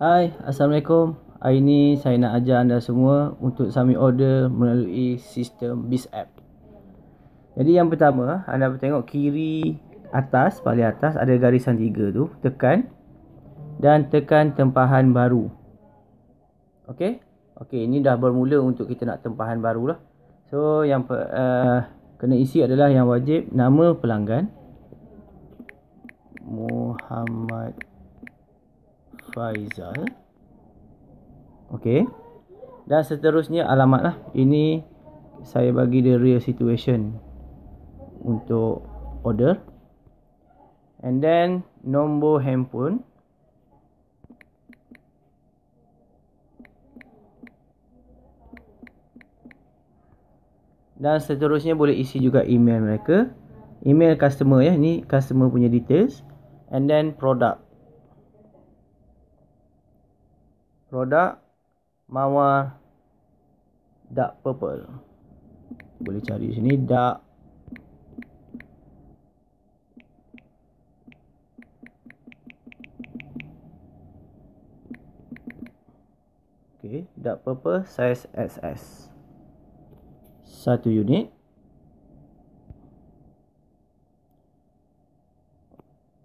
Hai, Assalamualaikum. Hari ini saya nak ajar anda semua untuk sambil order melalui sistem Biz App. Jadi yang pertama, anda boleh tengok kiri atas, paling atas ada garisan tiga tu. Tekan dan tekan tempahan baru. Okey? Okey, ini dah bermula untuk kita nak tempahan baru lah. So, yang uh, kena isi adalah yang wajib nama pelanggan. Muhammad Faizal Okay Dan seterusnya alamat lah Ini saya bagi the real situation Untuk order And then nombor handphone Dan seterusnya boleh isi juga email mereka Email customer ya, Ini customer punya details And then product produk mawar dark purple boleh cari sini dark okay dark purple size SS satu unit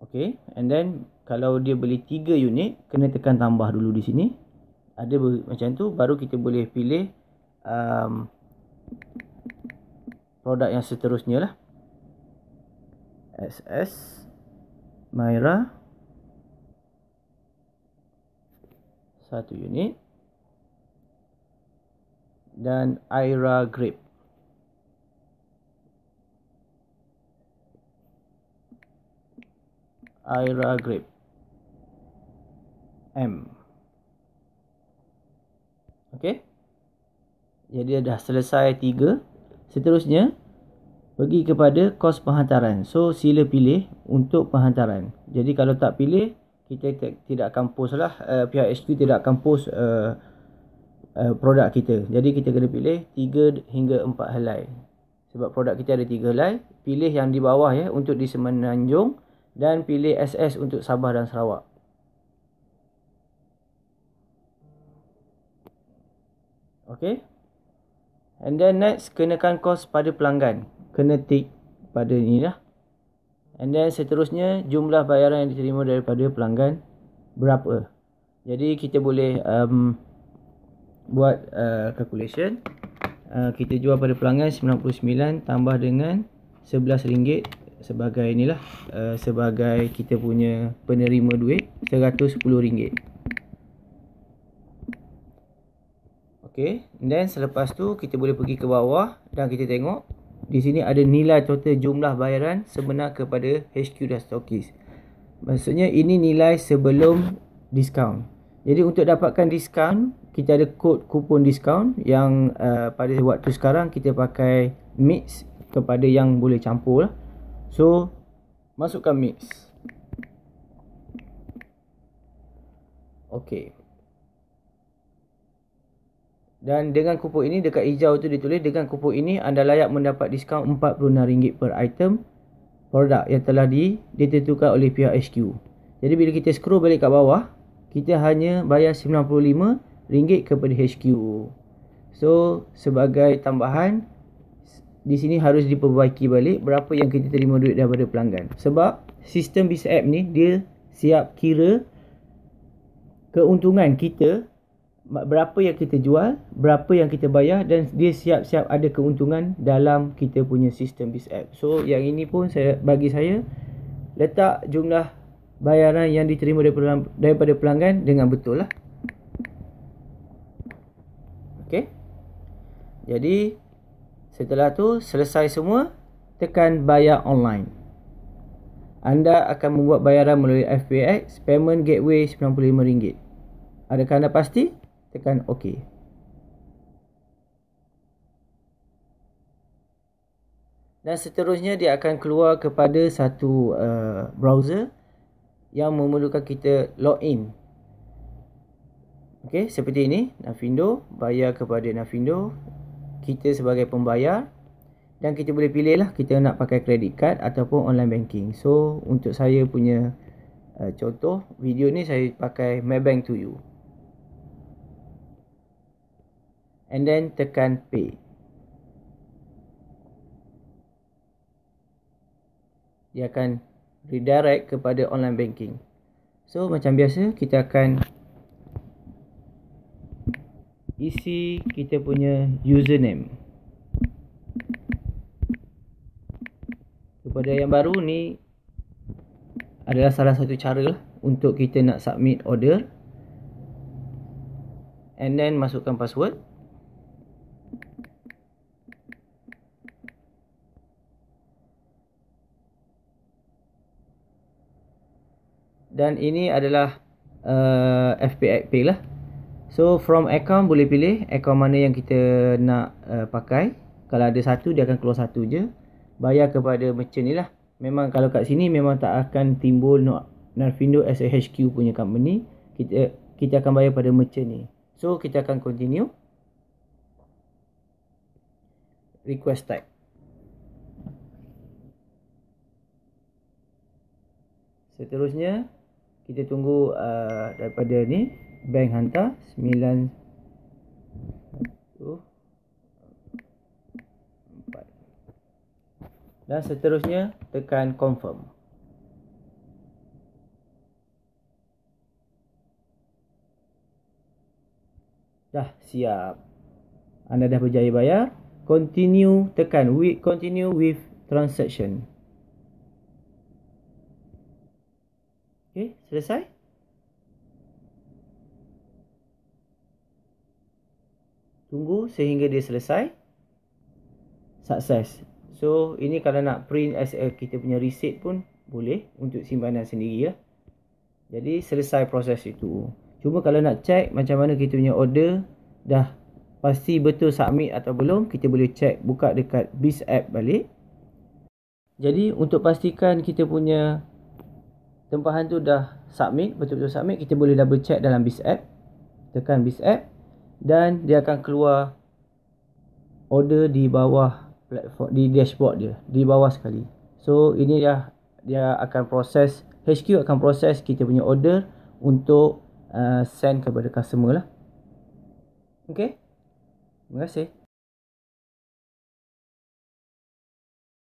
okay and then kalau dia beli 3 unit kena tekan tambah dulu di sini ada macam tu baru kita boleh pilih um, produk yang seterusnya lah SS Myra satu unit dan Aira Grip Aira Grip M Okey. Jadi dah selesai tiga, Seterusnya pergi kepada kos penghantaran. So sila pilih untuk penghantaran. Jadi kalau tak pilih kita tidak akan post lah uh, pihak HQ tidak akan post uh, uh, produk kita. Jadi kita kena pilih tiga hingga empat helai. Sebab produk kita ada tiga helai, pilih yang di bawah ya untuk di Semenanjung dan pilih SS untuk Sabah dan Sarawak. Okay. And then next, kenakan kos pada pelanggan. Kena tick pada ni lah. And then seterusnya, jumlah bayaran yang diterima daripada pelanggan berapa. Jadi kita boleh um, buat uh, calculation. Uh, kita jual pada pelanggan RM99 tambah dengan RM11 sebagai inilah uh, sebagai kita punya penerima duit RM110. Okay. dan selepas tu kita boleh pergi ke bawah dan kita tengok. Di sini ada nilai total jumlah bayaran sebenar kepada HQ dan stokis. Maksudnya ini nilai sebelum diskaun. Jadi untuk dapatkan diskaun, kita ada kod kupon diskaun yang uh, pada waktu sekarang kita pakai mix kepada yang boleh campur. Lah. So, masukkan mix. Okay. Dan dengan kupon ini dekat hijau tu ditulis dengan kupon ini anda layak mendapat diskaun RM46 per item produk yang telah di, ditentukan oleh pihak HQ. Jadi bila kita scroll balik kat bawah, kita hanya bayar RM95 kepada HQ. So, sebagai tambahan, di sini harus diperbaiki balik berapa yang kita terima duit daripada pelanggan. Sebab sistem Visa App ni, dia siap kira keuntungan kita berapa yang kita jual, berapa yang kita bayar dan dia siap-siap ada keuntungan dalam kita punya sistem bis app. So yang ini pun saya bagi saya letak jumlah bayaran yang diterima daripada, daripada pelanggan dengan betul lah. Okay. Jadi setelah tu selesai semua tekan bayar online. Anda akan membuat bayaran melalui FBX Payment Gateway RM95. Adakah anda pasti? tekan OK. Dan seterusnya dia akan keluar kepada satu uh, browser yang memerlukan kita log in. Okey, seperti ini, Navindo, bayar kepada Navindo. Kita sebagai pembayar dan kita boleh pilih lah kita nak pakai kredit card ataupun online banking. So, untuk saya punya uh, contoh video ni saya pakai Maybank to you. and then tekan pay. dia akan redirect kepada online banking. So macam biasa kita akan isi kita punya username. Kepada yang baru ni adalah salah satu cara lah untuk kita nak submit order and then masukkan password. dan ini adalah uh, eh, FPX Pay lah so from account boleh pilih account mana yang kita nak uh, pakai kalau ada satu dia akan keluar satu je bayar kepada merchant ni lah memang kalau kat sini memang tak akan timbul no, Narfindo as a HQ punya company kita kita akan bayar pada merchant ni so kita akan continue request type Seterusnya, kita tunggu uh, daripada ni bank hantar 9 tu 4 dan seterusnya tekan confirm dah siap anda dah berjaya bayar continue tekan with continue with transaction Okey, selesai. Tunggu sehingga dia selesai. Sukses. So, ini kalau nak print as a kita punya receipt pun boleh untuk simpanan sendiri ya. Jadi, selesai proses itu. Cuma kalau nak check macam mana kita punya order dah pasti betul submit atau belum, kita boleh check buka dekat Biz app balik. Jadi, untuk pastikan kita punya tempahan tu dah submit, betul-betul submit, kita boleh double check dalam biz app. Tekan biz app dan dia akan keluar order di bawah platform di dashboard dia, di bawah sekali. So, ini dia dia akan proses HQ akan proses kita punya order untuk uh, send kepada customer lah. Okay. Terima kasih.